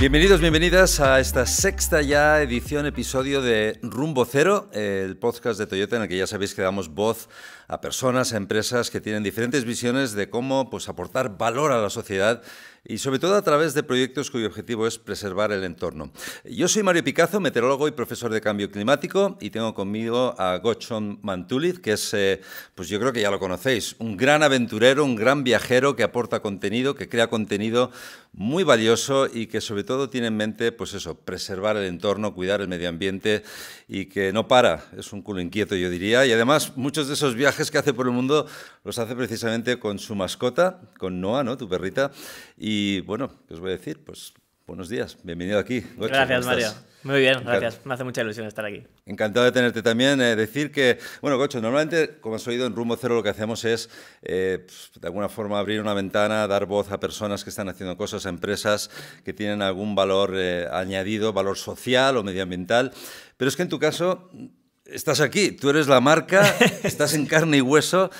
Bienvenidos, bienvenidas a esta sexta ya edición, episodio de Rumbo Cero, el podcast de Toyota en el que ya sabéis que damos voz a personas, a empresas que tienen diferentes visiones de cómo pues, aportar valor a la sociedad y sobre todo a través de proyectos cuyo objetivo es preservar el entorno. Yo soy Mario Picazo, meteorólogo y profesor de cambio climático y tengo conmigo a Gochon Mantulid, que es, eh, pues yo creo que ya lo conocéis, un gran aventurero, un gran viajero que aporta contenido, que crea contenido muy valioso y que sobre todo tiene en mente, pues eso, preservar el entorno, cuidar el medio ambiente y que no para, es un culo inquieto yo diría, y además muchos de esos viajes que hace por el mundo los hace precisamente con su mascota, con Noah, ¿no? Tu perrita, y y bueno, ¿qué os voy a decir? Pues buenos días, bienvenido aquí. gracias, Mario. Muy bien, gracias. Me hace mucha ilusión estar aquí. Encantado de tenerte también. Eh, decir que, bueno, cocho normalmente, como has oído, en Rumbo Cero lo que hacemos es, eh, pues, de alguna forma, abrir una ventana, dar voz a personas que están haciendo cosas, a empresas que tienen algún valor eh, añadido, valor social o medioambiental. Pero es que en tu caso, estás aquí, tú eres la marca, estás en carne y hueso,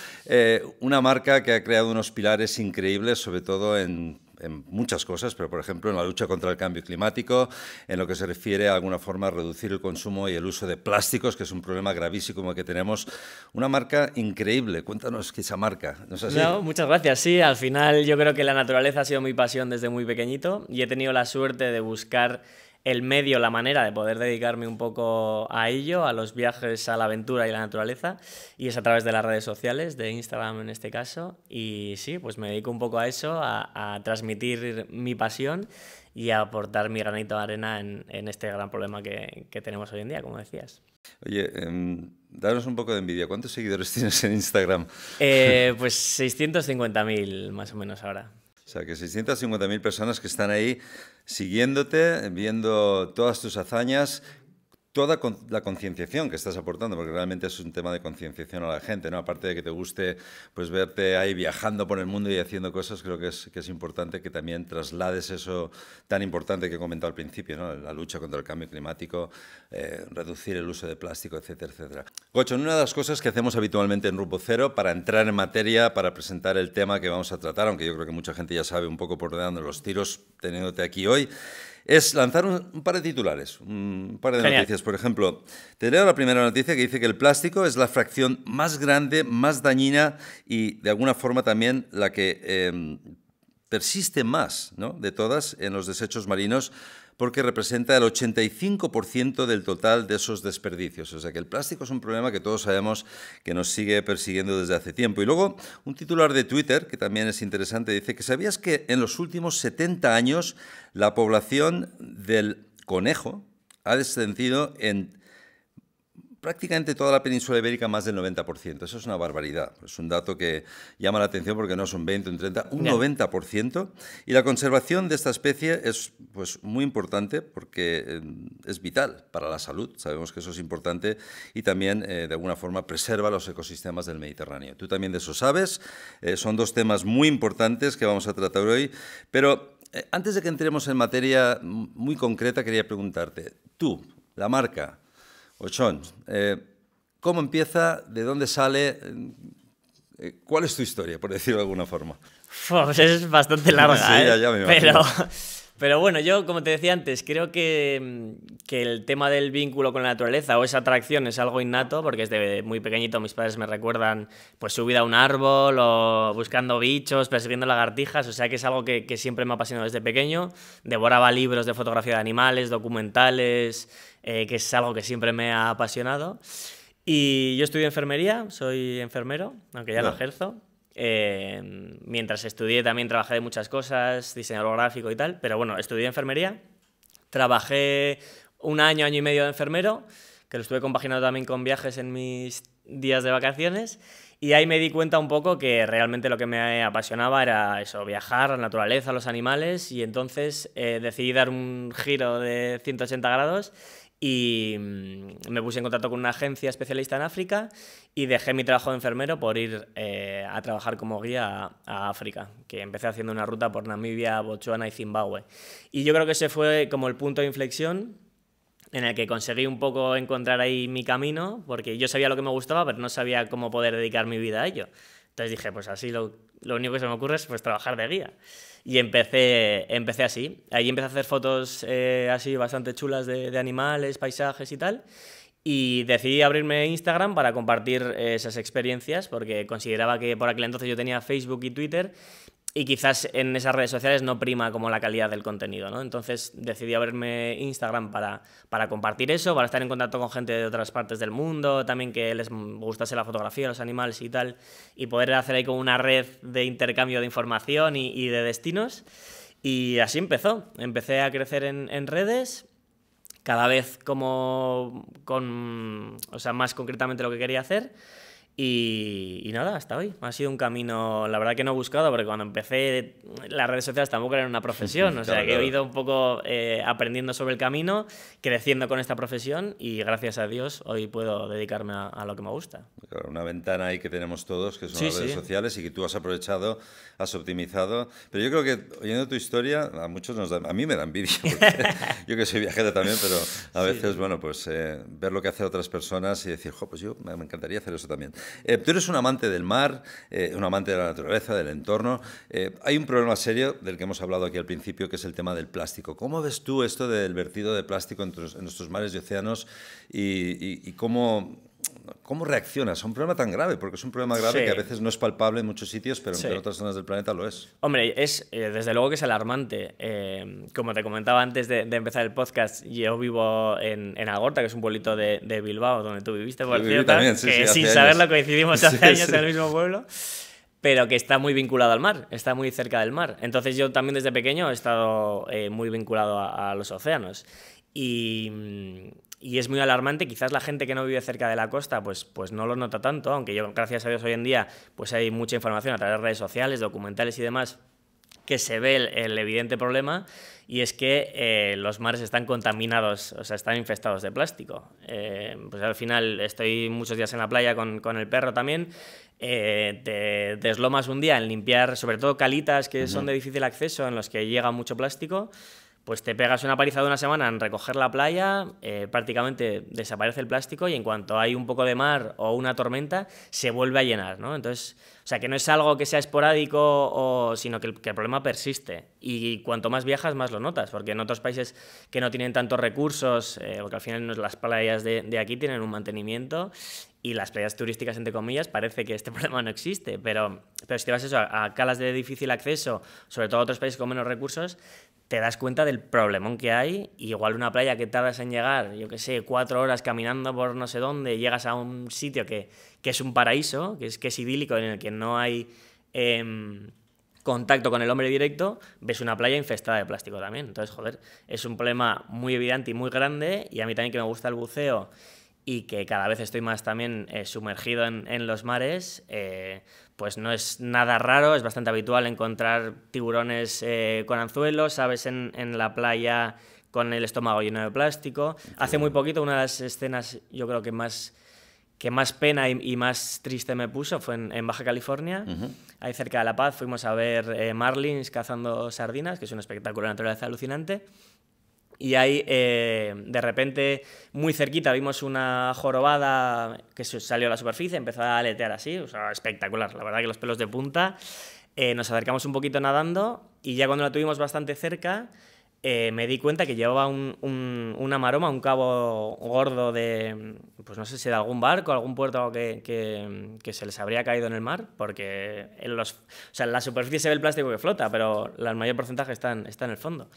una marca que ha creado unos pilares increíbles, sobre todo en en muchas cosas, pero por ejemplo en la lucha contra el cambio climático, en lo que se refiere a alguna forma a reducir el consumo y el uso de plásticos, que es un problema gravísimo que tenemos. Una marca increíble. Cuéntanos qué esa marca. muchas gracias. Sí, al final yo creo que la naturaleza ha sido mi pasión desde muy pequeñito y he tenido la suerte de buscar el medio, la manera de poder dedicarme un poco a ello, a los viajes, a la aventura y la naturaleza. Y es a través de las redes sociales, de Instagram en este caso. Y sí, pues me dedico un poco a eso, a, transmitir mi pasión y a aportar mi granito de arena en, este gran problema que, tenemos hoy en día, como decías. Oye, eh, un poco de envidia. ¿Cuántos seguidores tienes en Instagram? Eh, pues 650.000 más o menos ahora. O sea, que 650.000 personas que están ahí siguiéndote, viendo todas tus hazañas, toda la concienciación que estás aportando, porque realmente es un tema de concienciación a la gente, ¿no? Aparte de que te guste pues verte ahí viajando por el mundo y haciendo cosas, creo que es, que es importante que también traslades eso tan importante que he comentado al principio, La lucha contra el cambio climático, eh, reducir el uso de plástico, etcétera, etcétera. Gocho, una de las cosas que hacemos habitualmente en Rupo Cero para entrar en materia, para presentar el tema que vamos a tratar, aunque yo creo que mucha gente ya sabe un poco por dónde los tiros teniéndote aquí hoy, es lanzar un, par de titulares, un par de noticias. Por ejemplo, te la primera noticia que dice que el plástico es la fracción más grande, más dañina y de alguna forma también la que eh, persiste más ¿no? de todas en los desechos marinos porque representa el 85% del total de esos desperdicios. O sea que el plástico es un problema que todos sabemos que nos sigue persiguiendo desde hace tiempo. Y luego un titular de Twitter, que también es interesante, dice que sabías que en los últimos 70 años la población del conejo ha descendido en prácticamente toda la península ibérica más del 90%. Eso es una barbaridad. Es un dato que llama la atención porque no es un 20, un 30, un 90%. Y la conservación de esta especie es pues, muy importante porque eh, es vital para la salud. Sabemos que eso es importante y también, eh, de alguna forma, preserva los ecosistemas del Mediterráneo. Tú también de eso sabes. Eh, son dos temas muy importantes que vamos a tratar hoy. Pero antes de que entremos en materia muy concreta, quería preguntarte, tú, la marca, Ochón, eh, ¿cómo empieza? ¿De dónde sale? Eh, eh, ¿Cuál es tu historia, por decirlo de alguna forma? Pues es bastante larga, ¿eh? pero, pero bueno, yo como te decía antes, creo que, que, el tema del vínculo con la naturaleza o esa atracción es algo innato, porque desde muy pequeñito mis padres me recuerdan pues subida a un árbol o buscando bichos, persiguiendo lagartijas, o sea que es algo que, que siempre me ha apasionado desde pequeño. Devoraba libros de fotografía de animales, documentales, eh, que es algo que siempre me ha apasionado. Y yo estudié enfermería, soy enfermero, aunque ya no, ah. ejerzo. Eh, mientras estudié también trabajé de muchas cosas, diseñador gráfico y tal, pero bueno, estudié enfermería, trabajé un año, año y medio de enfermero, que lo estuve compaginando también con viajes en mis días de vacaciones. Y ahí me di cuenta un poco que realmente lo que me apasionaba era eso, viajar, la naturaleza, los animales, y entonces eh, decidí dar un giro de 180 grados y mm, me puse en contacto con una agencia especialista en África y dejé mi trabajo de enfermero por ir eh, a trabajar como guía a, África, que empecé haciendo una ruta por Namibia, Botswana y Zimbabue. Y yo creo que ese fue como el punto de inflexión en el que conseguí un poco encontrar ahí mi camino, porque yo sabía lo que me gustaba, pero no sabía cómo poder dedicar mi vida a ello. Entonces dije, pues así lo, lo único que se me ocurre es pues trabajar de guía. Y empecé, empecé así. Ahí empecé a hacer fotos eh, así bastante chulas de, de, animales, paisajes y tal. Y decidí abrirme Instagram para compartir esas experiencias porque consideraba que por aquel entonces yo tenía Facebook y Twitter y quizás en esas redes sociales no prima como la calidad del contenido, ¿no? Entonces decidí abrirme Instagram para, para compartir eso, para estar en contacto con gente de otras partes del mundo, también que les gustase la fotografía, los animales y tal, y poder hacer ahí como una red de intercambio de información y, de destinos. Y así empezó. Empecé a crecer en, en redes, cada vez como con, o sea, más concretamente lo que quería hacer. Y, nada, hasta hoy. Ha sido un camino, la verdad que no he buscado, porque cuando empecé las redes sociales tampoco era una profesión, o sea que he ido un poco eh, aprendiendo sobre el camino, creciendo con esta profesión y gracias a Dios hoy puedo dedicarme a, lo que me gusta. Una ventana ahí que tenemos todos, que son las redes sociales y que tú has aprovechado, has optimizado. Pero yo creo que oyendo tu historia, a muchos nos a mí me da envidia, yo que soy viajero también, pero a veces, bueno, pues eh, ver lo que hacen otras personas y decir, jo, pues yo me encantaría hacer eso también. Eh, tú eres un amante del mar, eh, un amante de la naturaleza, del entorno. Eh, hay un problema serio del que hemos hablado aquí al principio, que es el tema del plástico. ¿Cómo ves tú esto del vertido de plástico en, nuestros mares y océanos y cómo ¿Cómo reaccionas a un problema tan grave? Porque es un problema grave que a veces no es palpable en muchos sitios, pero en otras zonas del planeta lo es. Hombre, es eh, desde luego que es alarmante. Eh, como te comentaba antes de, empezar el podcast, yo vivo en, en Agorta, que es un pueblito de, Bilbao, donde tú viviste, por cierto, también, que sin saberlo coincidimos hace años en el mismo pueblo pero que está muy vinculado al mar, está muy cerca del mar. Entonces yo también desde pequeño he estado eh, muy vinculado a, a los océanos. Y, mm, y es muy alarmante. Quizás la gente que no vive cerca de la costa, pues, pues no lo nota tanto, aunque yo, gracias a Dios, hoy en día, pues hay mucha información a través de redes sociales, documentales y demás que se ve el, evidente problema y es que eh, los mares están contaminados, o sea, están infestados de plástico. Eh, pues al final estoy muchos días en la playa con, con el perro también, eh, te deslomas un día en limpiar sobre todo calitas que son de difícil acceso, en los que llega mucho plástico pues te pegas una paliza de una semana en recoger la playa, eh, prácticamente desaparece el plástico y en cuanto hay un poco de mar o una tormenta, se vuelve a llenar, ¿no? Entonces, o sea, que no es algo que sea esporádico, o, sino que el, problema persiste. Y cuanto más viajas, más lo notas, porque en otros países que no tienen tantos recursos, eh, porque al final las playas de, aquí tienen un mantenimiento y las playas turísticas, entre comillas, parece que este problema no existe, pero, pero si te vas eso, a calas de difícil acceso, sobre todo a otros países con menos recursos, te das cuenta del problemón que hay. Y igual una playa que tardas en llegar, yo que sé, cuatro horas caminando por no sé dónde, llegas a un sitio que, es un paraíso, que es, que idílico, en el que no hay em, contacto con el hombre directo, ves una playa infestada de plástico también. Entonces, joder, es un problema muy evidente y muy grande. Y a mí también que me gusta el buceo y que cada vez estoy más también eh, sumergido en, en, los mares, eh, pues no es nada raro, es bastante habitual encontrar tiburones eh, con anzuelos, aves en, en, la playa con el estómago lleno de plástico. Hace muy poquito una de las escenas yo creo que más, que más pena y, más triste me puso fue en, Baja California, ahí cerca de La Paz, fuimos a ver Marlins cazando sardinas, que es un espectáculo de naturaleza alucinante y ahí eh, de repente muy cerquita vimos una jorobada que salió a la superficie, empezó a aletear así, espectacular, la verdad que los pelos de punta. Eh, nos acercamos un poquito nadando y ya cuando la tuvimos bastante cerca eh, me di cuenta que llevaba un, un, una maroma, un cabo gordo de, pues no sé si de algún barco, algún puerto que, que, que se les habría caído en el mar, porque en, los, o sea, en la superficie se ve el plástico que flota, pero el mayor porcentaje está está en el fondo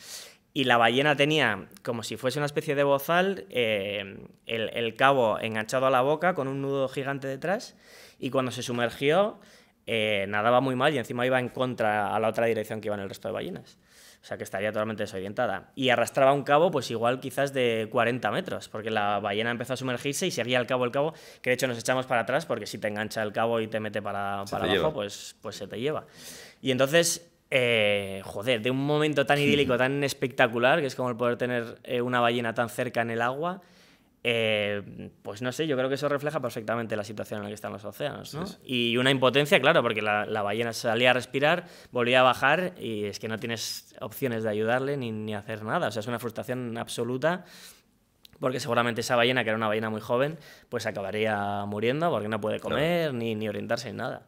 y la ballena tenía como si fuese una especie de bozal, eh, el, cabo enganchado a la boca con un nudo gigante detrás y cuando se sumergió eh, nadaba muy mal y encima iba en contra a la otra dirección que iban el resto de ballenas. O sea que estaría totalmente desorientada. Y arrastraba un cabo, pues igual quizás de 40 metros, porque la ballena empezó a sumergirse y seguía el cabo el cabo, que de hecho nos echamos para atrás, porque si te engancha el cabo y te mete para, para abajo, pues, pues se te lleva. Y entonces eh, joder, de un momento tan idílico, tan espectacular, que es como el poder tener eh, una ballena tan cerca en el agua, eh, pues no sé, yo creo que eso refleja perfectamente la situación en la que están los océanos. Y una impotencia, claro, porque la, ballena salía a respirar, volvía a bajar y es que no tienes opciones de ayudarle ni, ni hacer nada. O sea, es una frustración absoluta porque seguramente esa ballena, que era una ballena muy joven, pues acabaría muriendo porque no puede comer ni, ni orientarse en nada.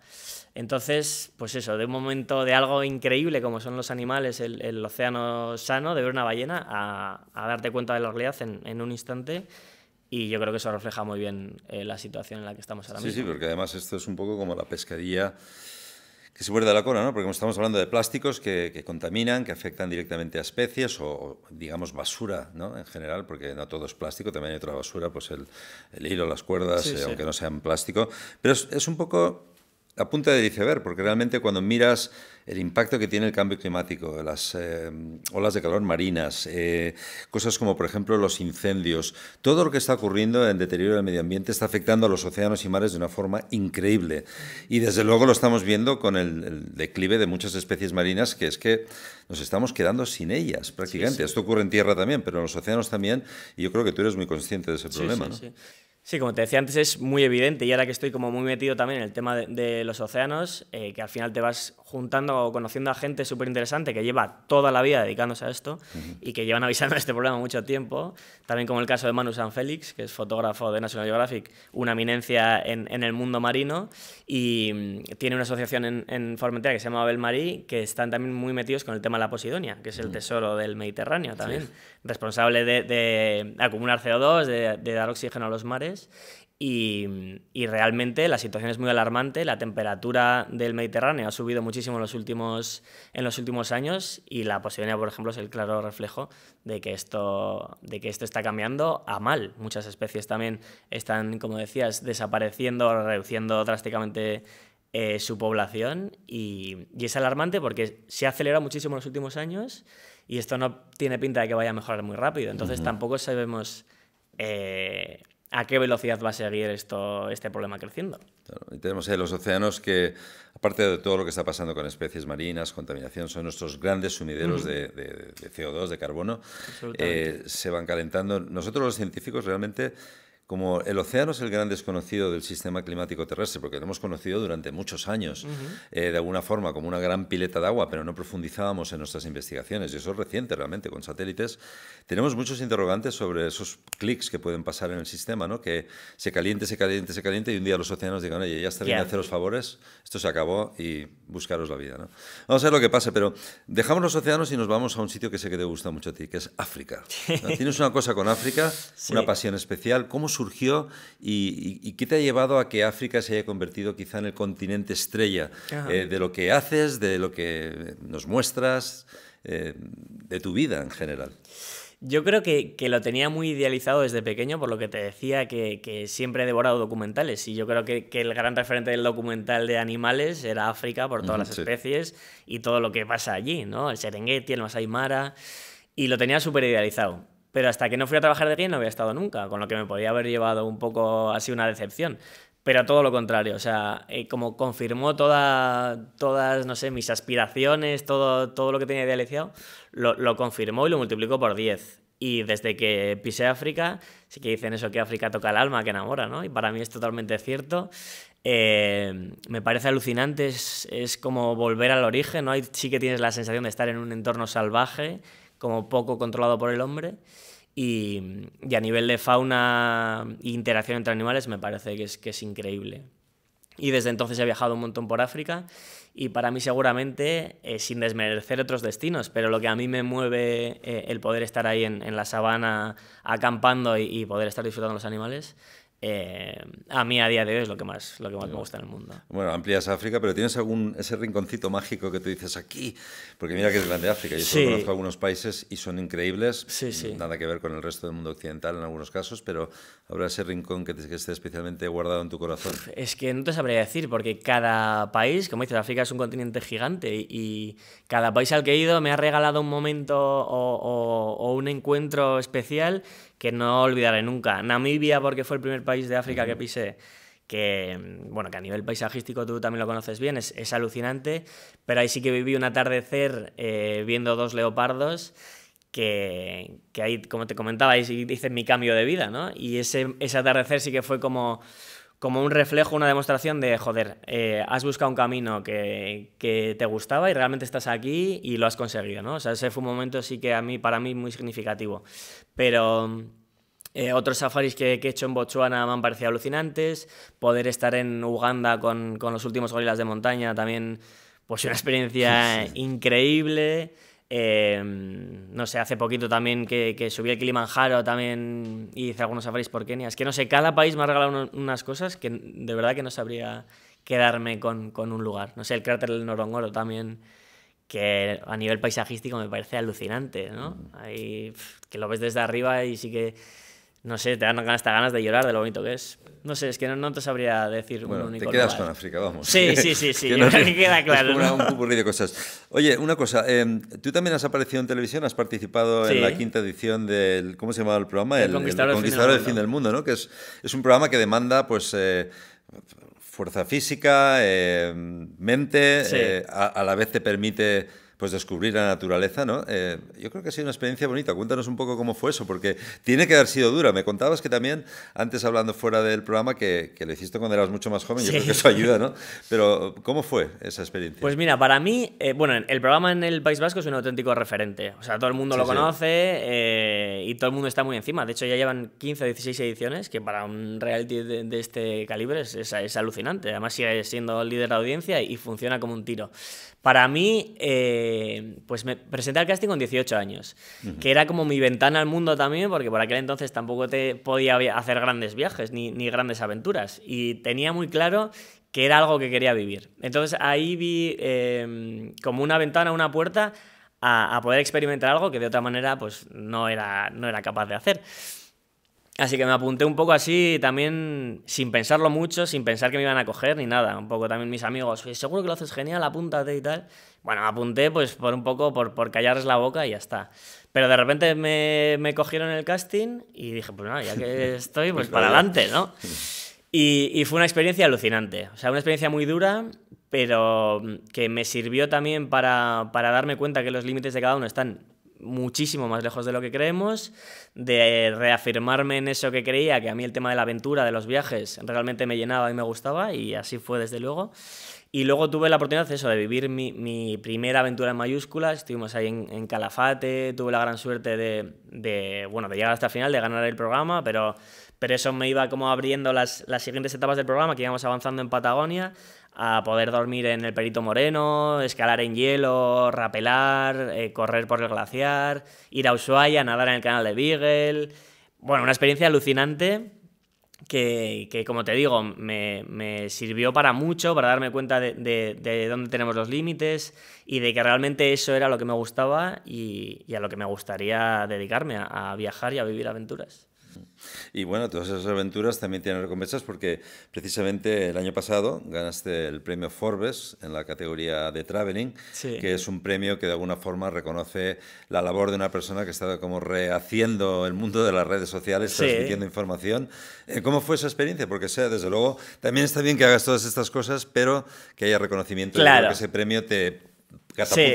Entonces, pues eso, de un momento de algo increíble como son los animales, el, océano sano, de ver una ballena, a, darte cuenta de la realidad en, un instante. Y yo creo que eso refleja muy bien eh, la situación en la que estamos ahora mismo. Sí, sí, porque además esto es un poco como la pescaría que se muerde la cola, ¿no? Porque estamos hablando de plásticos que, contaminan, que afectan directamente a especies o, digamos, basura, ¿no? En general, porque no todo es plástico, también hay otra basura, pues el, hilo, las cuerdas, eh, aunque no sean plástico. Pero es un poco Apunta de a ver, porque realmente cuando miras el impacto que tiene el cambio climático, las eh, olas de calor marinas, eh, cosas como por ejemplo los incendios, todo lo que está ocurriendo en deterioro del medio ambiente está afectando a los océanos y mares de una forma increíble. Y desde luego lo estamos viendo con el, declive de muchas especies marinas, que es que nos estamos quedando sin ellas prácticamente. Esto ocurre en tierra también, pero en los océanos también, y yo creo que tú eres muy consciente de ese problema. ¿no? Sí, como te decía antes, es muy evidente y ahora que estoy como muy metido también en el tema de, los océanos, eh, que al final te vas juntando o conociendo a gente súper interesante que lleva toda la vida dedicándose a esto y que llevan avisando de este problema mucho tiempo. También como el caso de Manu San Félix que es fotógrafo de National Geographic, una eminencia en, el mundo marino y mm, tiene una asociación en, en Formentera que se llama Abel Marí, que están también muy metidos con el tema de la Posidonia, que es el mm. tesoro del Mediterráneo también, responsable de, acumular CO2, de dar oxígeno a los mares Mm, y, realmente la situación es muy alarmante. La temperatura del Mediterráneo ha subido muchísimo en los últimos, en los últimos años y la posibilidad, por ejemplo, es el claro reflejo de que, esto, de que esto está cambiando a mal. Muchas especies también están, como decías, desapareciendo, o reduciendo drásticamente eh, su población y, es alarmante porque se ha acelerado muchísimo en los últimos años y esto no tiene pinta de que vaya a mejorar muy rápido. Entonces tampoco sabemos... Eh, a qué velocidad va a seguir esto, este problema creciendo. tenemos eh, los océanos que, aparte de todo lo que está pasando con especies marinas, contaminación, son nuestros grandes sumideros de, CO2, de carbono, eh, se van calentando. Nosotros los científicos realmente como el océano es el gran desconocido del sistema climático terrestre, porque lo hemos conocido durante muchos años, eh, de alguna forma como una gran pileta de agua, pero no profundizábamos en nuestras investigaciones, y eso es reciente realmente con satélites, tenemos muchos interrogantes sobre esos clics que pueden pasar en el sistema, ¿no? que se caliente, se caliente, se caliente, y un día los océanos digan, oye, ya está bien hacer haceros favores, esto se acabó y buscaros la vida. ¿no? Vamos a ver lo que pase, pero dejamos los océanos y nos vamos a un sitio que sé que te gusta mucho a ti, que es África. Tienes una cosa con África, una pasión especial. ¿Cómo surgió y, qué te ha llevado a que África se haya convertido quizá en el continente estrella eh, de lo que haces, de lo que nos muestras, eh, de tu vida en general? Yo creo que, lo tenía muy idealizado desde pequeño, por lo que te decía que, siempre he devorado documentales. Y yo creo que, el gran referente del documental de animales era África, por todas las especies y todo lo que pasa allí, ¿no? El Serengeti, el Masai Mara. Y lo tenía súper idealizado pero hasta que no fui a trabajar de guía no había estado nunca, con lo que me podía haber llevado un poco así una decepción. Pero todo lo contrario, o sea, eh, como confirmó toda, todas, no sé, mis aspiraciones, todo, todo lo que tenía de lo, lo confirmó y lo multiplicó por 10. Y desde que pisé África, sí que dicen eso, que África toca el alma, que enamora, ¿no? Y para mí es totalmente cierto. Eh, me parece alucinante, es, como volver al origen, ¿no? sí que tienes la sensación de estar en un entorno salvaje como poco controlado por el hombre. Y, a nivel de fauna e interacción entre animales me parece que es, increíble. Y desde entonces he viajado un montón por África y para mí seguramente, eh, sin desmerecer otros destinos, pero lo que a mí me mueve eh, el poder estar ahí en, la sabana acampando y, poder estar disfrutando los animales eh, a mí a día de hoy es lo que más, lo que más me gusta en el mundo. Bueno, amplías África, pero ¿tienes algún ese rinconcito mágico que tú dices aquí? Porque mira que es grande África, yo sí. solo conozco algunos países y son increíbles, nada que ver con el resto del mundo occidental en algunos casos, pero ¿habrá ese rincón que, te, que esté especialmente guardado en tu corazón? Es que no te sabría decir, porque cada país, como dices, África es un continente gigante y cada país al que he ido me ha regalado un momento o, o un encuentro especial que no olvidaré nunca. Namibia, porque fue el primer país de África que pise que, mm, bueno, que a nivel paisajístico tú también lo conoces bien, es, alucinante, pero ahí sí que viví un atardecer eh, viendo dos leopardos que, que, ahí, como te comentaba, ahí hice mi cambio de vida, ¿no? Y ese, ese atardecer sí que fue como como un reflejo, una demostración de, joder, eh, has buscado un camino que, que, te gustaba y realmente estás aquí y lo has conseguido, ¿no? O sea, ese fue un momento sí que a mí, para mí muy significativo. Pero eh, otros safaris que, he hecho en Botswana me han parecido alucinantes. Poder estar en Uganda con, con los últimos gorilas de montaña también, pues una experiencia increíble. Em, no sé, hace poquito también que, subí el Kilimanjaro también y hice algunos safaris por Kenia. Es que no sé, cada país me ha regalado unas cosas que de verdad que no sabría quedarme con, un lugar. No sé, el cráter del Norongoro también, que a nivel paisajístico me parece alucinante, Ahí, que lo ves desde arriba y sí que no sé, te dan hasta ganas de llorar de lo bonito que es. No sé, es que no, te sabría decir un único Te quedas con África, vamos. Sí, sí, sí, sí. queda claro. un como ¿no? de cosas. Oye, una cosa, em, tú también has aparecido en televisión, has participado en la quinta edición del. ¿Cómo se llamaba el programa? El, Conquistador, del, fin del, mundo. ¿no? Que es, un programa que demanda, pues. Eh, fuerza física, eh, mente, eh, a la vez te permite pues descubrir la naturaleza, ¿no? Eh, yo creo que ha sido una experiencia bonita. Cuéntanos un poco cómo fue eso, porque tiene que haber sido dura. Me contabas que también, antes hablando fuera del programa, que, lo hiciste cuando eras mucho más joven, yo creo que eso ayuda, ¿no? Pero, ¿cómo fue esa experiencia? Pues mira, para mí, eh, bueno, el programa en el País Vasco es un auténtico referente. O sea, todo el mundo lo conoce eh, y todo el mundo está muy encima. De hecho, ya llevan 15 o 16 ediciones, que para un reality de, este calibre es, alucinante. Además, sigue siendo líder de audiencia y funciona como un tiro. Para mí, eh, eh, pues me presenté al casting con 18 años, que era como mi ventana al mundo también, porque por aquel entonces tampoco te podía hacer grandes viajes ni, grandes aventuras. Y tenía muy claro que era algo que quería vivir. Entonces ahí vi em, como una ventana, una puerta a, poder experimentar algo que de otra manera pues no era, no era capaz de hacer. Así que me apunté un poco así, también sin pensarlo mucho, sin pensar que me iban a coger ni nada. Un poco también mis amigos, seguro que lo haces genial, apúntate y tal. Bueno, me apunté pues por un poco, por, por callarles la boca y ya está. Pero de repente me, cogieron el casting y dije, pues nada, ya que estoy, pues, pues para adelante, ¿no? Y, fue una experiencia alucinante. O sea, una experiencia muy dura, pero mm, que me sirvió también para darme cuenta que los límites de cada uno están muchísimo más lejos de lo que creemos, de reafirmarme en eso que creía, que a mí el tema de la aventura, de los viajes, realmente me llenaba y me gustaba, y así fue desde luego. Y luego tuve la oportunidad eso, de vivir mi, primera aventura en mayúsculas. Estuvimos ahí en, Calafate, tuve la gran suerte de, bueno, de llegar hasta el final, de ganar el programa, pero, pero eso me iba como abriendo las, las siguientes etapas del programa, que íbamos avanzando en Patagonia, a poder dormir en el Perito Moreno, escalar en hielo, rapelar, eh, correr por el glaciar, ir a Ushuaia, nadar en el canal de Beagle. Bueno, una experiencia alucinante que, como te digo, me, sirvió para mucho, para darme cuenta de, dónde tenemos los límites y de que realmente eso era lo que me gustaba y, a lo que me gustaría dedicarme, a viajar y a vivir aventuras. Y bueno, todas esas aventuras también tienen recompensas porque precisamente el año pasado ganaste el premio Forbes en la categoría de Traveling, que es un premio que de alguna forma reconoce la labor de una persona que está como rehaciendo el mundo de las redes sociales, transmitiendo información. Eh, ¿Cómo fue esa experiencia? Porque sea, desde luego, también está bien que hagas todas estas cosas, pero que haya reconocimiento. Claro. que ese premio te sí,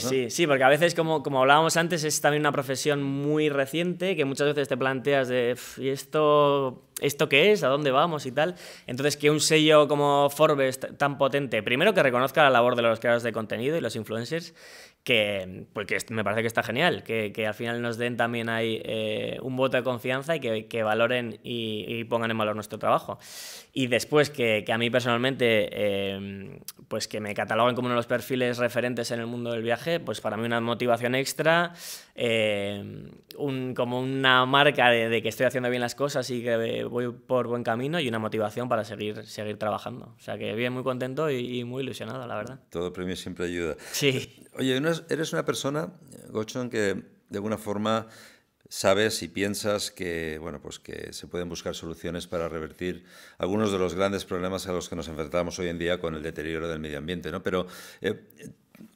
Sí, sí, porque a veces, como, como hablábamos antes, es también una profesión muy reciente que muchas veces te planteas de, esto, esto qué es? ¿A dónde vamos? y tal. Entonces, que un sello como Forbes tan potente, primero que reconozca la labor de los creadores de contenido y los influencers, que, pues me parece que está genial, que, que al final nos den también ahí eh, un voto de confianza y que, que valoren y, y, pongan en valor nuestro trabajo. Y después que, a mí personalmente, em, pues que me cataloguen como uno de los perfiles referentes en el mundo del viaje, pues para mí una motivación extra, Em, un, como una marca de, que estoy haciendo bien las cosas y que eh, voy por buen camino y una motivación para seguir, seguir trabajando. O sea que bien, muy contento y, muy ilusionado, la verdad. Todo premio siempre ayuda. Sí. Oye, eres una persona, Gochon, que de alguna forma sabes y piensas que, bueno, pues que se pueden buscar soluciones para revertir algunos de los grandes problemas a los que nos enfrentamos hoy en día con el deterioro del medio ambiente. ¿no? Pero eh,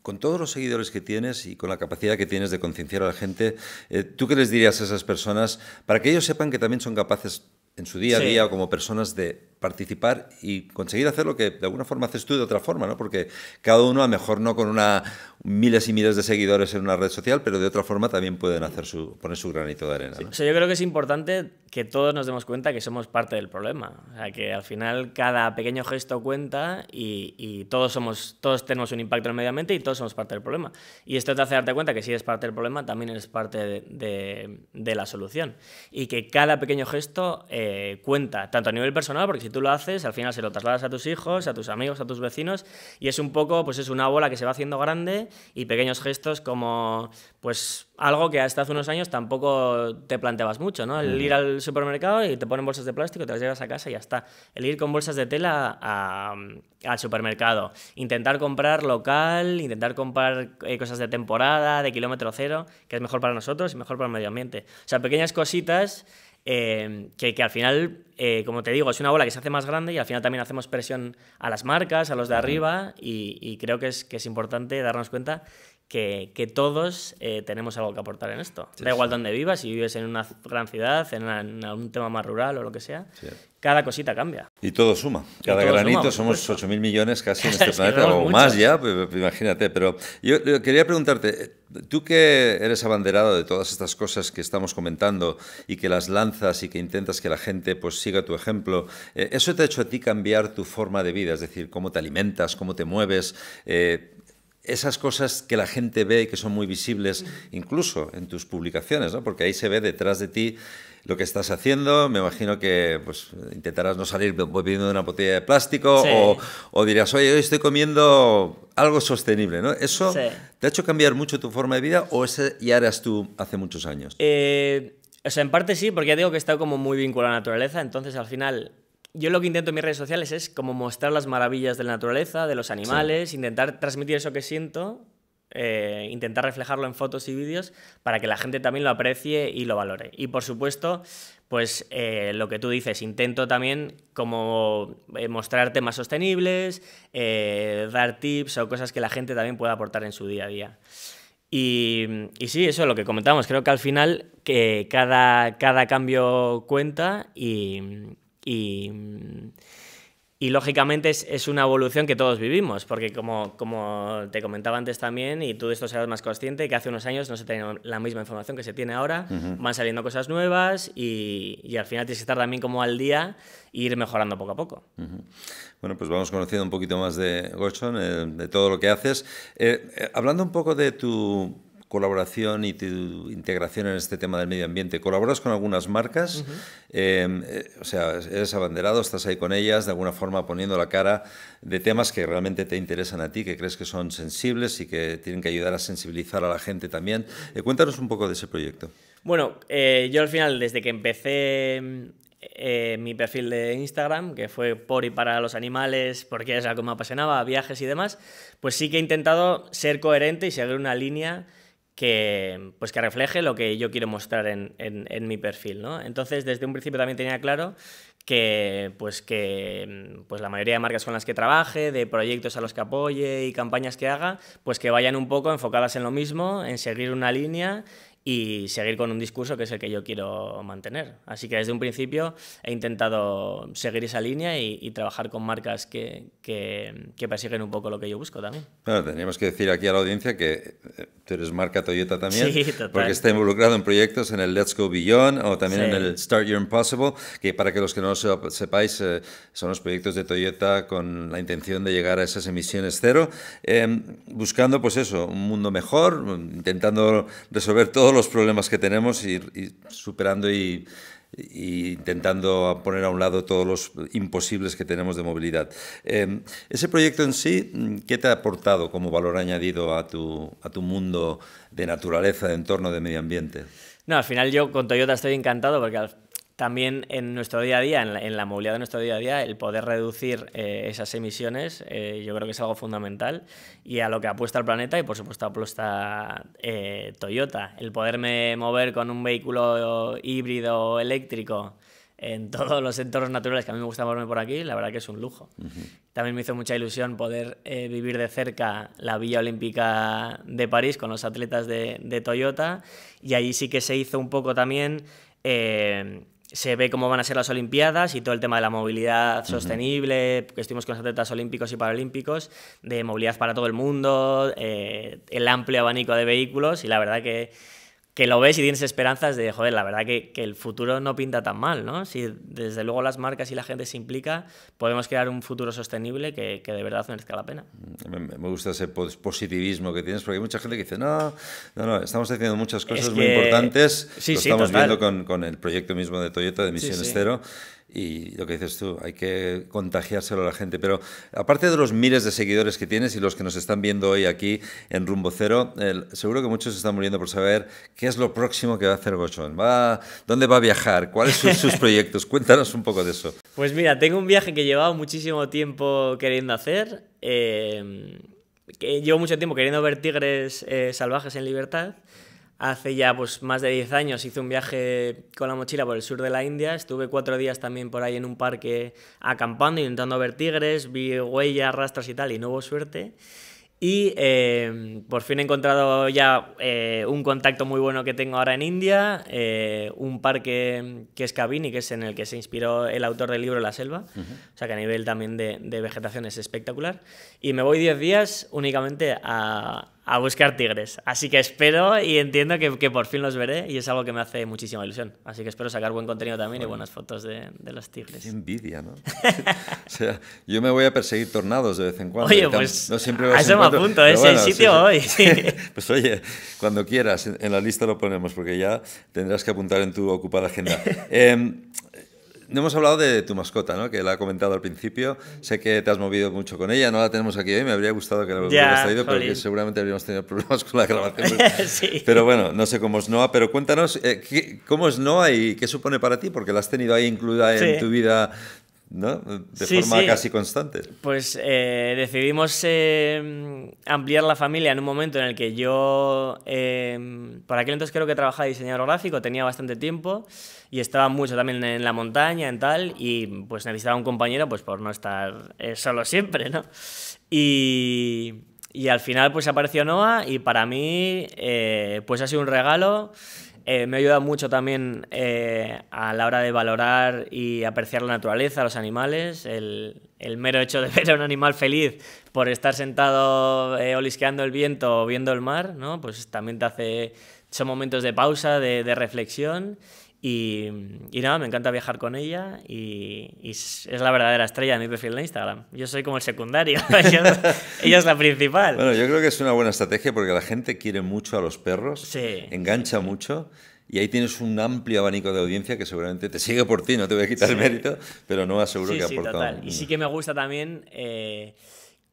con todos los seguidores que tienes y con la capacidad que tienes de concienciar a la gente, eh, ¿tú qué les dirías a esas personas para que ellos sepan que también son capaces en su día a día como personas de participar y conseguir hacer lo que de alguna forma haces tú de otra forma, ¿no? Porque cada uno, a lo mejor no con una, miles y miles de seguidores en una red social, pero de otra forma también pueden hacer su, poner su granito de arena. yo creo que es importante que todos nos demos cuenta que somos parte del problema. O sea, que al final cada pequeño gesto cuenta y, todos, somos, todos tenemos un impacto en el medio ambiente y todos somos parte del problema. Y esto te hace darte cuenta que si eres parte del problema, también eres parte de, la solución. Y que cada pequeño gesto eh, cuenta, tanto a nivel personal, porque si tú lo haces, al final se lo trasladas a tus hijos, a tus amigos, a tus vecinos, y es un poco, pues es una bola que se va haciendo grande y pequeños gestos como, pues algo que hasta hace unos años tampoco te planteabas mucho, ¿no? El ir al supermercado y te ponen bolsas de plástico, te las llevas a casa y ya está. El ir con bolsas de tela al supermercado, intentar comprar local, intentar comprar eh, cosas de temporada, de kilómetro cero, que es mejor para nosotros y mejor para el medio ambiente. O sea, pequeñas cositas eh, que, al final, eh, como te digo, es una bola que se hace más grande y al final también hacemos presión a las marcas, a los de arriba y, creo que que es importante darnos cuenta que, todos eh, tenemos algo que aportar en esto. da igual donde vivas, si vives en una gran ciudad, en, un tema más rural o lo que sea, cada cosita cambia. Y todo suma. Cada granito somos 8.000 millones casi en este planeta, o más ya, imagínate. Pero yo, quería preguntarte, eh, tú que eres abanderado de todas estas cosas que estamos comentando y que las lanzas y que intentas que la gente pues siga tu ejemplo, eh, ¿eso te ha hecho a ti cambiar tu forma de vida? Es decir, cómo te alimentas, cómo te mueves. Eh, esas cosas que la gente ve y que son muy visibles, mm. incluso en tus publicaciones, ¿no? porque ahí se ve detrás de ti lo que estás haciendo. Me imagino que pues, intentarás no salir bebiendo una botella de plástico o, dirás, oye, hoy estoy comiendo algo sostenible. ¿no? ¿Eso te ha hecho cambiar mucho tu forma de vida o ese ya eras tú hace muchos años? Eh, en parte sí, porque ya digo que he estado como muy vinculado a la naturaleza, entonces al final yo lo que intento en mis redes sociales es como mostrar las maravillas de la naturaleza, de los animales, intentar transmitir eso que siento, eh, intentar reflejarlo en fotos y vídeos para que la gente también lo aprecie y lo valore. Y por supuesto, pues eh, lo que tú dices, intento también como eh, mostrar temas sostenibles, dar tips o cosas que la gente también pueda aportar en su día a día. Y, sí, eso es lo que comentamos. Creo que al final que cada, cada cambio cuenta y, y... lógicamente es, una evolución que todos vivimos, porque como, como te comentaba antes también, y tú de esto serás más consciente, que hace unos años no se tenía la misma información que se tiene ahora, van saliendo cosas nuevas y, al final tienes que estar también como al día e ir mejorando poco a poco. Bueno, pues vamos conociendo un poquito más de Gochon, eh, de todo lo que haces. Eh, eh, hablando un poco de tu colaboración y tu integración en este tema del medio ambiente. Colaboras con algunas marcas, em, eh, o sea, eres abanderado, estás ahí con ellas, de alguna forma poniendo la cara de temas que realmente te interesan a ti, que crees que son sensibles y que tienen que ayudar a sensibilizar a la gente también. Eh, cuéntanos un poco de ese proyecto. Bueno, eh, yo al final, desde que empecé em, mi perfil de Instagram, que fue por y para los animales, porque es algo que me apasionaba, viajes y demás, pues sí que he intentado ser coherente y seguir una línea que, pues que refleje lo que yo quiero mostrar en, mi perfil. ¿no? Entonces, desde un principio también tenía claro que, pues que pues la mayoría de marcas con las que trabaje, de proyectos a los que apoye y campañas que haga, pues que vayan un poco enfocadas en lo mismo, en seguir una línea y seguir con un discurso que es el que yo quiero mantener. Así que desde un principio he intentado seguir esa línea y, trabajar con marcas que, persiguen un poco lo que yo busco también. Bueno, tendríamos que decir aquí a la audiencia que eh, tú eres marca Toyota también, sí, porque está involucrado en proyectos en el Let's Go Beyond o también en el Start Your Impossible, que para que los que no lo sepáis eh, son los proyectos de Toyota con la intención de llegar a esas emisiones cero, em, buscando pues eso, un mundo mejor, intentando resolver todos los problemas que tenemos y, superando y, intentando poner a un lado todos los imposibles que tenemos de movilidad. Em, ese proyecto en sí, ¿qué te ha aportado como valor añadido a tu, a tu mundo de naturaleza, de entorno, de medio ambiente? No, al final yo con Toyota estoy encantado porque también en nuestro día a día, en la, movilidad de nuestro día a día, el poder reducir eh, esas emisiones, eh, yo creo que es algo fundamental y a lo que apuesta el planeta y por supuesto apuesta eh, Toyota. El poderme mover con un vehículo híbrido eléctrico en todos los entornos naturales que a mí me gusta moverme por aquí, la verdad que es un lujo. También me hizo mucha ilusión poder eh, vivir de cerca la Villa Olímpica de París con los atletas de, Toyota y allí sí que se hizo un poco también se ve cómo van a ser las Olimpiadas y todo el tema de la movilidad sostenible, que estuvimos con los atletas olímpicos y paralímpicos, de movilidad para todo el mundo, eh, el amplio abanico de vehículos y la verdad que que lo ves y tienes esperanzas de, joder, la verdad que, el futuro no pinta tan mal, ¿no? Si desde luego las marcas y la gente se implica, podemos crear un futuro sostenible que, de verdad merezca la pena. Mm, me, gusta ese positivismo que tienes, porque hay mucha gente que dice, no, no, no estamos haciendo muchas cosas muy importantes, lo estamos viendo con, el proyecto mismo de Toyota, de Misiones sí, Cero, y lo que dices tú, hay que contagiárselo a la gente. Pero aparte de los miles de seguidores que tienes y los que nos están viendo hoy aquí en Rumbo Cero, seguro que muchos están muriendo por saber qué es lo próximo que va a hacer Bochón. ¿Va, ¿Dónde va a viajar? ¿Cuáles son sus proyectos? Cuéntanos un poco de eso. Pues mira, tengo un viaje que he llevado muchísimo tiempo queriendo hacer. Eh, que llevo mucho tiempo queriendo ver tigres eh, salvajes en libertad. Hace ya pues, más de 10 años hice un viaje con la mochila por el sur de la India. Estuve cuatro días también por ahí en un parque acampando, y intentando ver tigres, vi huellas, rastros y tal, y no hubo suerte. Y eh, por fin he encontrado ya eh, un contacto muy bueno que tengo ahora en India, eh, un parque que es Kabini, que es en el que se inspiró el autor del libro La Selva, o sea que a nivel también de, de vegetación es espectacular. Y me voy 10 días únicamente a, a buscar tigres. Así que espero y entiendo que, por fin los veré y es algo que me hace muchísima ilusión. Así que espero sacar buen contenido también y buenas fotos de, los tigres. envidia, ¿no? o sea, yo me voy a perseguir tornados de vez en cuando. Oye, pues no siempre a eso me apunto, ¿eh? sitio hoy. pues oye, cuando quieras, en la lista lo ponemos porque ya tendrás que apuntar en tu ocupada agenda. no hemos hablado de tu mascota, ¿no? Que la ha comentado al principio. Sé que te has movido mucho con ella. No la tenemos aquí hoy. Me habría gustado que la hubieras traído, pero seguramente habríamos tenido problemas con la grabación. Pero bueno, no sé cómo es Noah. Pero cuéntanos eh, cómo es Noah y qué supone para ti, porque la has tenido ahí incluida en tu vida ¿no? De forma casi constante. Pues eh, decidimos em, ampliar la familia en un momento en el que yo, eh, por aquel entonces creo que trabajaba diseñador gráfico, tenía bastante tiempo y estaba mucho también en la montaña, en tal, y pues necesitaba un compañero pues por no estar eh, solo siempre, ¿no? Y, al final pues apareció Noah y para mí eh, pues ha sido un regalo. Eh, me ha mucho también eh, a la hora de valorar y apreciar la naturaleza, los animales. El, mero hecho de ver a un animal feliz por estar sentado eh, olisqueando el viento o viendo el mar, ¿no? pues también te hace. Son momentos de pausa, de reflexión Mm, y, nada, me encanta viajar con ella y, es la verdadera estrella de mi perfil de Instagram. Yo soy como el secundario, ella, es la principal. Bueno, yo creo que es una buena estrategia porque la gente quiere mucho a los perros, sí, engancha mucho. Y ahí tienes un amplio abanico de audiencia que seguramente te sigue por ti, no te voy a quitar el mérito, pero no aseguro que aporta. Total. Y sí que me gusta también eh,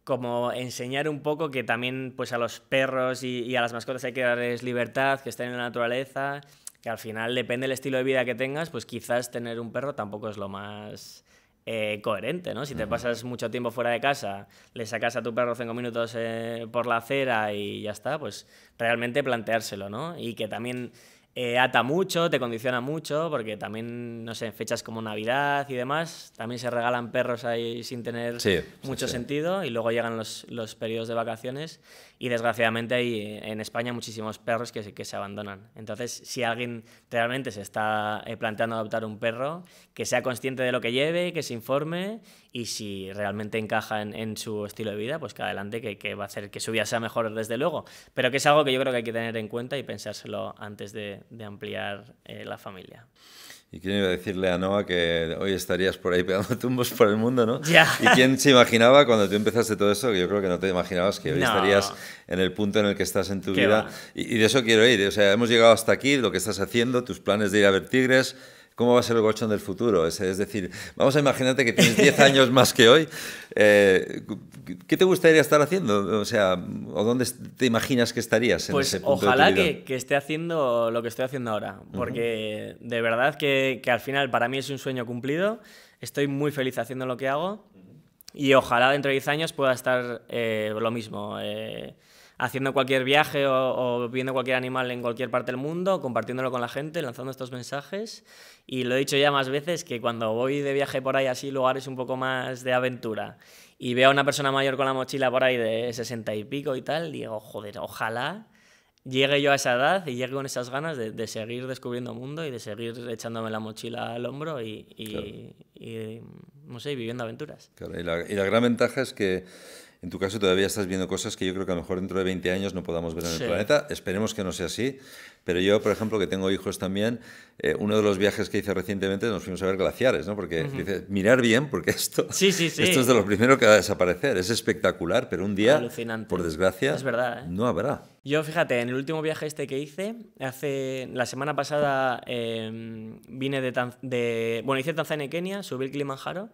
como enseñar un poco que también pues a los perros y, y a las mascotas hay que darles libertad, que estén en la naturaleza, que al final depende del estilo de vida que tengas, pues quizás tener un perro tampoco es lo más eh, coherente, ¿no? Si te pasas mucho tiempo fuera de casa, le sacas a tu perro cinco minutos eh, por la acera y ya está, pues realmente planteárselo, ¿no? Y que también eh, ata mucho, te condiciona mucho, porque también, no sé, fechas como Navidad y demás, también se regalan perros ahí sin tener mucho sentido y luego llegan los, los, periodos de vacaciones y desgraciadamente hay en España muchísimos perros que se, que se abandonan. Entonces, si alguien realmente se está eh, planteando adoptar un perro, que sea consciente de lo que lleve, que se informe y si realmente encaja en, en su estilo de vida, pues que adelante, que, que va a hacer que su vida sea mejor desde luego. Pero que es algo que yo creo que hay que tener en cuenta y pensárselo antes de de, ampliar eh, la familia. ¿Y quién iba a decirle a Noah que hoy estarías por ahí pegando tumbos por el mundo, no? Ya. ¿Y quién se imaginaba cuando tú empezaste todo eso? Que yo creo que no te imaginabas que hoy estarías en el punto en el que estás en tu vida. Y, y, de eso quiero ir. O sea, hemos llegado hasta aquí, lo que estás haciendo, tus planes de ir a ver tigres, cómo va a ser el colchón del futuro. Es, decir, vamos a imaginarte que tienes 10 años más que hoy. Eh, ¿Qué te gustaría estar haciendo? O sea, ¿o dónde te imaginas que estarías en pues ese punto Ojalá que, que, esté haciendo lo que estoy haciendo ahora, porque de verdad que, al final para mí es un sueño cumplido. Estoy muy feliz haciendo lo que hago. Y ojalá dentro de 10 años pueda estar eh, lo mismo, eh, haciendo cualquier viaje o, viendo cualquier animal en cualquier parte del mundo, compartiéndolo con la gente, lanzando estos mensajes. Y lo he dicho ya más veces que cuando voy de viaje por ahí así, lugares un poco más de aventura, y veo a una persona mayor con la mochila por ahí de sesenta y pico y tal, digo, joder, ojalá llegue yo a esa edad y llegue con esas ganas de, seguir descubriendo mundo y de seguir echándome la mochila al hombro y, no sé, viviendo aventuras. la, y la gran ventaja es que en tu caso todavía estás viendo cosas que yo creo que a lo mejor dentro de 20 años no podamos ver en el planeta. Esperemos que no sea así. Pero yo, por ejemplo, que tengo hijos también, eh, uno de los viajes que hice recientemente nos fuimos a ver glaciares, ¿no? Porque mirar bien, porque esto, esto es de lo primero que va a desaparecer. Es espectacular, pero un día, por desgracia, verdad, ¿eh? no habrá. Yo, fíjate, en el último viaje este que hice, hace la semana pasada em, vine de, de, Bueno, hice Tanzania y Kenia, subí el Kilimanjaro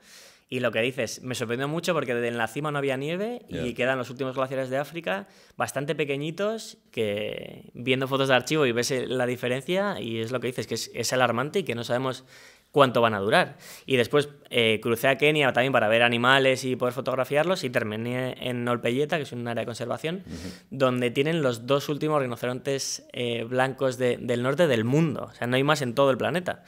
y lo que dices, me sorprendió mucho porque desde la cima no había nieve y quedan los últimos glaciares de África bastante pequeñitos que viendo fotos de archivo y ves eh, la diferencia y es lo que dices, que es, alarmante y que no sabemos cuánto van a durar. Y después eh, crucé a Kenia también para ver animales y poder fotografiarlos y terminé en Olpeyeta, que es un área de conservación, donde tienen los dos últimos rinocerontes eh, blancos del norte del mundo. O sea, no hay más en todo el planeta.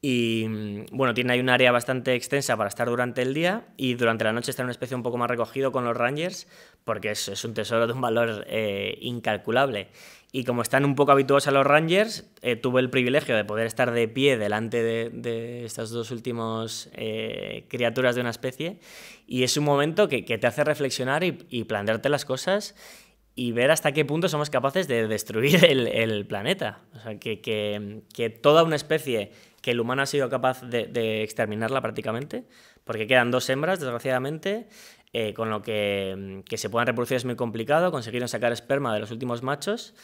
Y bueno, tiene ahí un área bastante extensa para estar durante el día y durante la noche está en una especie un poco más recogido con los Rangers porque es, es un tesoro de un valor eh, incalculable. Y como están un poco habituados a los Rangers, eh, tuve el privilegio de poder estar de pie delante de, estas dos últimas eh, criaturas de una especie y es un momento que, te hace reflexionar y, plantearte las cosas y ver hasta qué punto somos capaces de destruir el, planeta. O sea, que, que, que toda una especie que el humano ha sido capaz de, exterminarla prácticamente, porque quedan dos hembras, desgraciadamente, eh, con lo que, mm, que se puedan reproducir es muy complicado, consiguieron sacar esperma de los últimos machos.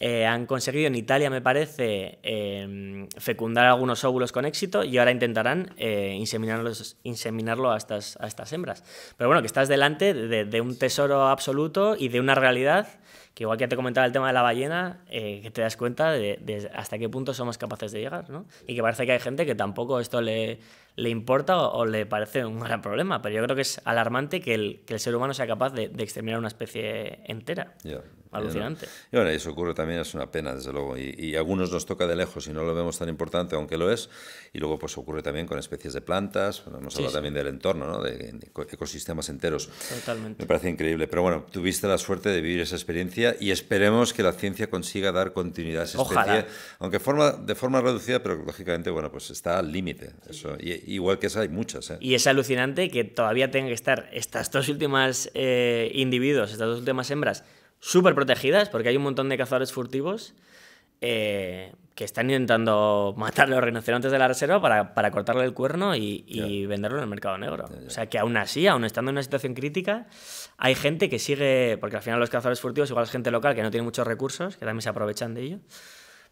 Eh, han conseguido en Italia, me parece, em, fecundar algunos óvulos con éxito y ahora intentarán eh, inseminarlos, inseminarlo a estas, a estas hembras. Pero bueno, que estás delante de, de un tesoro absoluto y de una realidad que igual que te comentaba el tema de la ballena, eh, que te das cuenta de, hasta qué punto somos capaces de llegar, ¿no? Y que parece que hay gente que tampoco esto le, importa o, le parece un gran problema, pero yo creo que es alarmante que el, ser humano sea capaz de, exterminar una especie entera alucinante. Y bueno, eso ocurre también, es una pena, desde luego. Y, y, algunos nos toca de lejos y no lo vemos tan importante, aunque lo es. Y luego, pues ocurre también con especies de plantas, nos habla también del entorno, ¿no? de, ecosistemas enteros. Totalmente. Me parece increíble. Pero bueno, tuviste la suerte de vivir esa experiencia y esperemos que la ciencia consiga dar continuidad a esa especie, aunque forma, de forma reducida, pero lógicamente, bueno, pues está al límite. Eso. igual que esa, hay muchas. ¿eh? Y es alucinante que todavía tengan que estar estas dos últimas eh, individuos, estas dos últimas hembras, súper protegidas, porque hay un montón de cazadores furtivos eh, que están intentando matar los rinocerontes de la reserva para, para cortarle el cuerno y, venderlo en el mercado negro. O sea que aún así, aún estando en una situación crítica, hay gente que sigue, porque al final los cazadores furtivos igual es gente local que no tiene muchos recursos, que también se aprovechan de ello,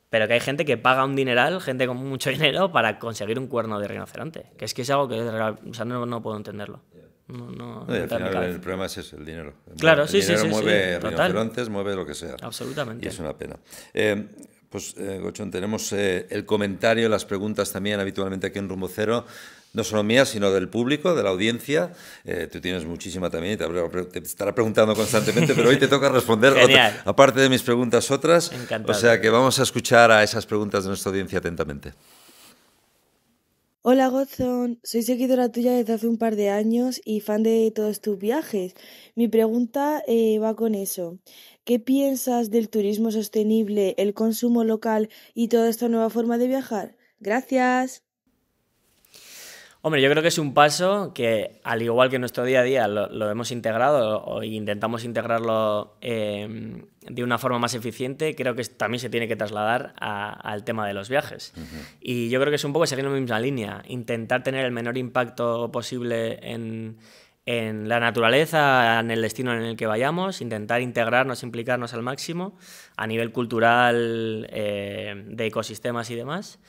pero que hay gente que paga un dineral, gente con mucho dinero, para conseguir un cuerno de rinoceronte, que es que es algo que no puedo entenderlo. No, no, al final el problema es el dinero. Claro, sí, sí, sí, mueve mueve lo que sea. Absolutamente. Y es una pena. Eh, pues, eh, Gochón, tenemos eh, el comentario, las preguntas también habitualmente aquí en Rumbo Cero no solo mía, sino del público, de la audiencia. tú tienes muchísima también y te, estará preguntando constantemente, pero hoy te toca responder, aparte de mis preguntas, otras. O sea que vamos a escuchar a esas preguntas de nuestra audiencia atentamente. Hola Gozón, soy seguidora tuya desde hace un par de años y fan de todos tus viajes. Mi pregunta eh, va con eso. ¿Qué piensas del turismo sostenible, el consumo local y toda esta nueva forma de viajar? Gracias. Hombre, yo creo que es un paso que, al igual que en nuestro día a día lo, hemos integrado o intentamos integrarlo em, de una forma más eficiente, creo que también se tiene que trasladar al tema de los viajes. Y yo creo que es un poco seguir la misma línea, intentar tener el menor impacto posible en, la naturaleza, en el destino en el que vayamos, intentar integrarnos, implicarnos al máximo a nivel cultural, eh, de ecosistemas y demás.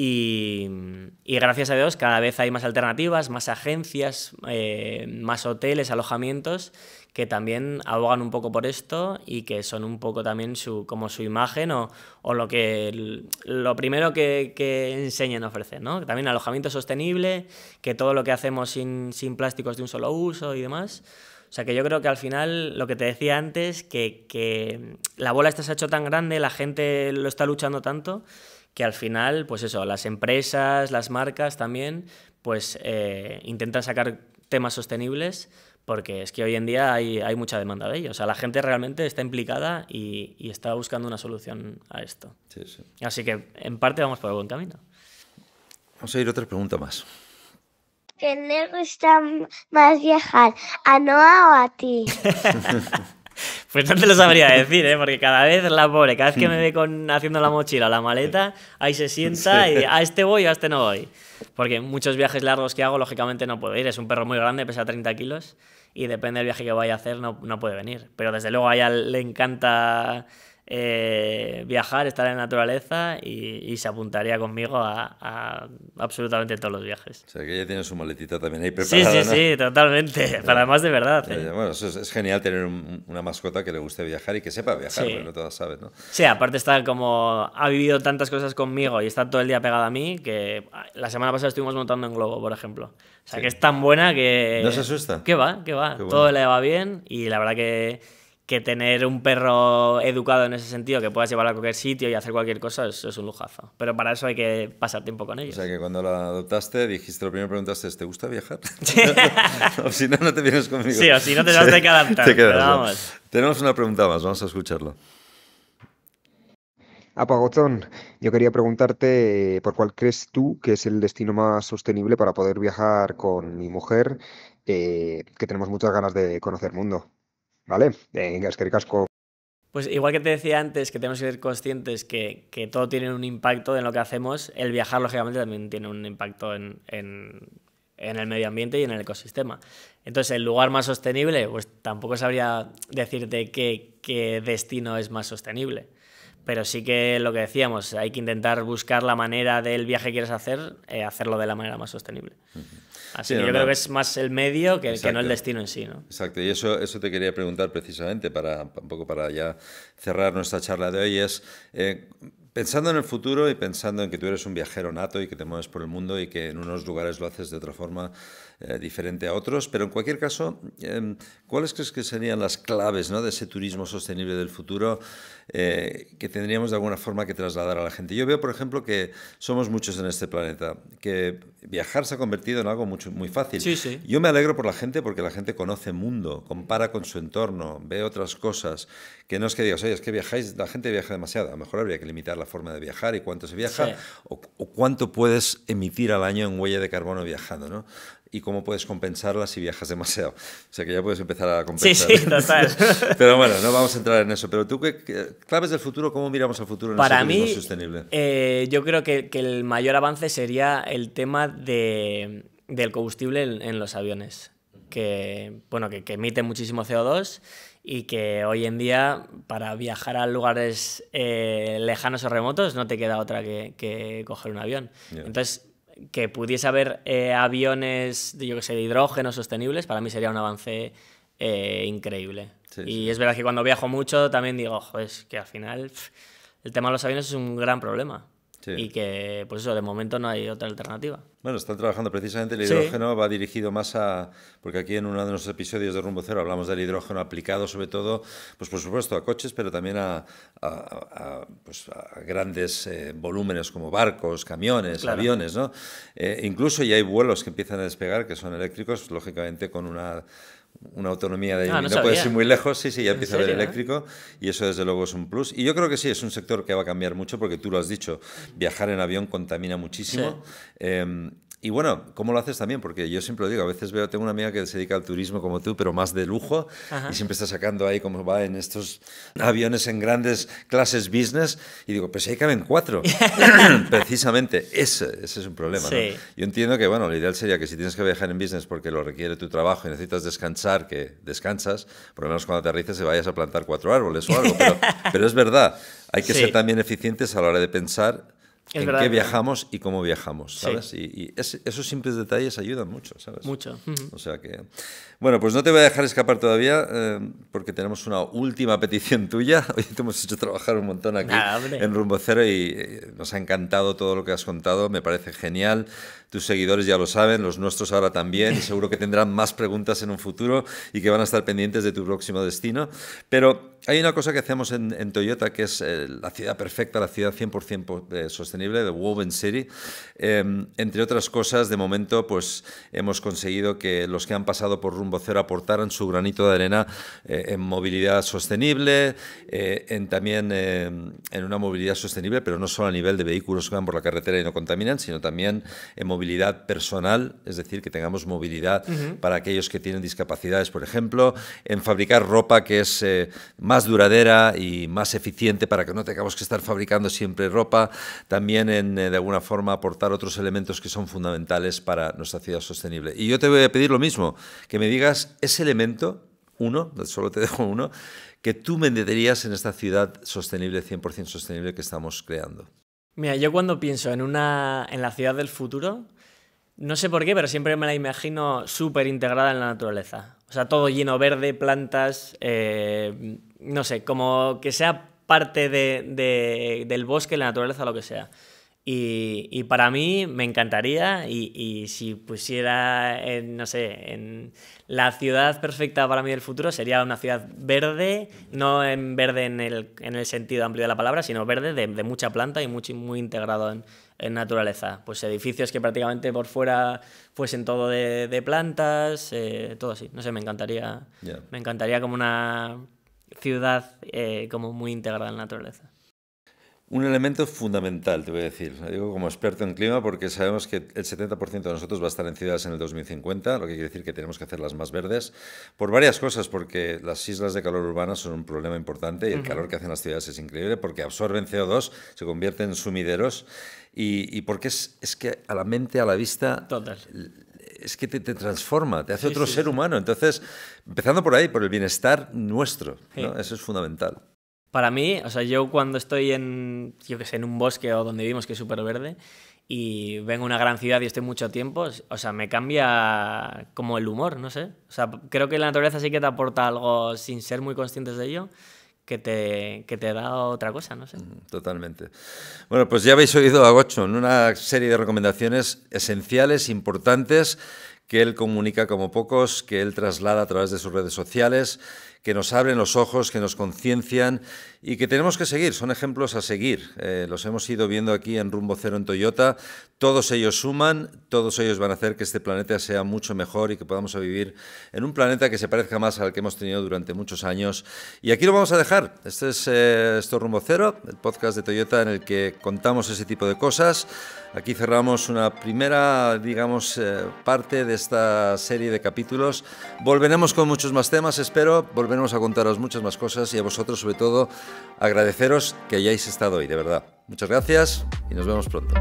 Mm, y, gracias a Dios cada vez hay más alternativas, más agencias, eh, más hoteles, alojamientos que también abogan un poco por esto y que son un poco también su, como su imagen o, o lo, que, lo primero que, enseñan a ofrecer. ¿no? También alojamiento sostenible, que todo lo que hacemos sin, sin plásticos de un solo uso y demás. O sea que yo creo que al final, lo que te decía antes, que, que la bola esta se ha hecho tan grande, la gente lo está luchando tanto, que al final, pues eso, las empresas, las marcas también, pues eh, intentan sacar temas sostenibles porque es que hoy en día hay, mucha demanda de ello. O sea, la gente realmente está implicada y, está buscando una solución a esto. Así que, en parte, vamos por el buen camino. Vamos a ir otra pregunta más. ¿Qué le gusta más viajar? ¿A Noah o a ti? Pues no te lo sabría decir, ¿eh? Porque cada vez la pobre, cada vez que me ve con, haciendo la mochila la maleta, ahí se sienta y a ah, este voy o a este no voy. Porque muchos viajes largos que hago, lógicamente no puedo ir. Es un perro muy grande, pesa 30 kilos y depende del viaje que vaya a hacer, no, no puede venir. Pero desde luego a ella le encanta eh, viajar, estar en la naturaleza y, se apuntaría conmigo a, absolutamente todos los viajes. O sea, que ella tiene su maletita también ahí preparada. Sí, sí, sí, totalmente. Además Para más de verdad. ¿eh? Bueno, es, genial tener una mascota que le guste viajar y que sepa viajar, sí. no todas saben, ¿no? Sí, aparte está como ha vivido tantas cosas conmigo y está todo el día pegada a mí que la semana pasada estuvimos montando en globo, por ejemplo. O sea, que es tan buena que... No se asusta. Que va, que va. Todo le va bien y la verdad que que tener un perro educado en ese sentido, que puedas llevarlo a cualquier sitio y hacer cualquier cosa, es, un lujazo. Pero para eso hay que pasar tiempo con ellos. O sea, que cuando lo adoptaste, dijiste, lo primero preguntaste es, ¿te gusta viajar? o si no, no te vienes conmigo. Sí, o si no te vas a que adaptar. Te quedas, Tenemos una pregunta más, vamos a escucharlo. Apagotón, yo quería preguntarte eh, por cuál crees tú que es el destino más sostenible para poder viajar con mi mujer, eh, que tenemos muchas ganas de conocer el mundo. Eh, pues igual que te decía antes que tenemos que ser conscientes que, todo tiene un impacto en lo que hacemos, el viajar lógicamente también tiene un impacto en, el medio ambiente y en el ecosistema. Entonces, el lugar más sostenible, pues tampoco sabría decirte qué, destino es más sostenible. Pero sí que lo que decíamos, hay que intentar buscar la manera del viaje que quieres hacer, eh, hacerlo de la manera más sostenible. Así yo creo que es más el medio que, no el destino en sí. Exacto, y eso, eso te quería preguntar precisamente, para, un poco para cerrar nuestra charla de hoy, es... Eh, pensando en el futuro y pensando en que tú eres un viajero nato y que te mueves por el mundo y que en unos lugares lo haces de otra forma, eh, diferente a otros, pero en cualquier caso, em, ¿cuáles crees que serían las claves ¿no? de ese turismo sostenible del futuro eh, que tendríamos de alguna forma que trasladar a la gente? Yo veo, por ejemplo, que somos muchos en este planeta, que viajar se ha convertido en algo mucho, muy fácil. Yo me alegro por la gente porque la gente conoce el mundo, compara con su entorno, ve otras cosas, que no es que digas, oye, es que viajáis, la gente viaja demasiado, a lo mejor habría que limitar la forma de viajar y cuánto se viaja o, o, cuánto puedes emitir al año en huella de carbono viajando, ¿no? y cómo puedes compensarlas si viajas demasiado. O sea que ya puedes empezar a compensar. Sí, sí, total. pero bueno, no vamos a entrar en eso. Pero tú, ¿qué, claves del futuro? ¿Cómo miramos al futuro en Para mí, sostenible? Eh, yo creo que, el mayor avance sería el tema del combustible en, los aviones, que, bueno, que, muchísimo CO2 y que hoy en día para viajar a lugares eh, lejanos o remotos no te queda otra que, coger un avión. Entonces, que pudiese haber eh, aviones, yo que sé, de hidrógeno sostenibles, para mí sería un avance eh, increíble. y es verdad que cuando viajo mucho también digo, es que al final el tema de los aviones es un gran problema. Y que, pues eso, de momento no hay otra alternativa. Bueno, están trabajando precisamente el hidrógeno, va dirigido más a. Porque aquí en uno de los episodios de Rumbo Cero hablamos del hidrógeno aplicado, sobre todo, pues por supuesto a coches, pero también a, pues a grandes eh, volúmenes como barcos, camiones, aviones, ¿no? Eh, incluso ya hay vuelos que empiezan a despegar que son eléctricos, lógicamente con una una autonomía de ah, no, puede ser muy lejos, sí, sí, ya empieza a haber eléctrico y eso desde luego es un plus. Y yo creo que sí, es un sector que va a cambiar mucho porque tú lo has dicho, viajar en avión contamina muchísimo. Sí. Em, y bueno, ¿cómo lo haces también? Porque yo siempre lo digo, a veces veo, tengo una amiga que se dedica al turismo como tú, pero más de lujo, y siempre está sacando ahí como va en estos aviones en grandes clases business, y digo, pues ahí caben cuatro. Precisamente, ese, es un problema. Yo entiendo que, bueno, lo ideal sería que si tienes que viajar en business porque lo requiere tu trabajo y necesitas descansar, que descansas, por lo menos cuando aterrices se vayas a plantar cuatro árboles o algo, pero, pero es verdad, hay que ser también eficientes a la hora de pensar en qué viajamos y cómo viajamos, ¿sabes? Y, esos simples detalles ayudan mucho, ¿sabes? Mucho. O sea que... Bueno, pues no te voy a dejar escapar todavía eh, porque tenemos una última petición tuya. Hoy te hemos hecho trabajar un montón aquí en Rumbo Cero y eh, nos ha encantado todo lo que has contado, me parece genial. Tus seguidores ya lo saben, los nuestros ahora también seguro que tendrán más preguntas en un futuro y que van a estar pendientes de tu próximo destino. Pero hay una cosa que hacemos en, Toyota que es eh, la ciudad perfecta, la ciudad 100% sostenible de Woven City. Em, entre otras cosas, de momento pues, hemos conseguido que los que han pasado por Rumbo Cero aportaran su granito de arena eh, en movilidad sostenible, eh, en, también em, en una movilidad sostenible, pero no solo a nivel de vehículos que van por la carretera y no contaminan, sino también en movilidad personal, es decir, que tengamos movilidad para aquellos que tienen discapacidades, por ejemplo, en fabricar ropa que es eh, más duradera y más eficiente para que no tengamos que estar fabricando siempre ropa, también también eh, de alguna forma, aportar otros elementos que son fundamentales para nuestra ciudad sostenible. Y yo te voy a pedir lo mismo, que me digas ese elemento, uno, solo te dejo uno, que tú me en esta ciudad sostenible, 100% sostenible que estamos creando. Mira, yo cuando pienso en, una, en la ciudad del futuro, no sé por qué, pero siempre me la imagino súper integrada en la naturaleza. O sea, todo lleno verde, plantas, eh, no sé, como que sea parte del bosque, la naturaleza, lo que sea. Y, para mí me encantaría y, si pusiera, no sé, en la ciudad perfecta para mí del futuro sería una ciudad verde, no en verde en el, sentido amplio de la palabra, sino verde de, mucha planta y muy, muy integrado en, naturaleza. Pues edificios que prácticamente por fuera fuesen todo de, plantas, eh, todo así. No sé, me encantaría, me encantaría como una ciudad eh, como muy integrada en la naturaleza. Un elemento fundamental, te voy a decir, digo como experto en clima, porque sabemos que el 70% de nosotros va a estar en ciudades en el 2050, lo que quiere decir que tenemos que hacerlas más verdes, por varias cosas, porque las islas de calor urbanas son un problema importante y el calor que hacen las ciudades es increíble porque absorben CO2, se convierten en sumideros y, porque es, es, que a la mente, a la vista, Total es que te, transforma, te hace otro ser humano. Entonces, empezando por ahí, por el bienestar nuestro, eso es fundamental. Para mí, o sea, yo cuando estoy en, yo que sé, en un bosque o donde vivimos que es súper verde y vengo a una gran ciudad y estoy mucho tiempo, o sea, me cambia como el humor, no sé. O sea, creo que la naturaleza sí que te aporta algo sin ser muy conscientes de ello que te, que te da otra cosa, no sé. Mm, totalmente. Bueno, pues ya habéis oído a Gocho en una serie de recomendaciones esenciales, importantes, que él comunica como pocos, que él traslada a través de sus redes sociales, que nos abren los ojos, que nos conciencian y que tenemos que seguir, son ejemplos a seguir. Eh, los hemos ido viendo aquí en Rumbo Cero en Toyota, todos ellos suman, todos ellos van a hacer que este planeta sea mucho mejor y que podamos vivir en un planeta que se parezca más al que hemos tenido durante muchos años. Y aquí lo vamos a dejar. Este es eh, Rumbo Cero, el podcast de Toyota en el que contamos ese tipo de cosas. Aquí cerramos una primera, digamos, eh, parte de esta serie de capítulos. Volveremos con muchos más temas, espero. Volveremos a contaros muchas más cosas y a vosotros, sobre todo, agradeceros que hayáis estado hoy, de verdad. Muchas gracias y nos vemos pronto.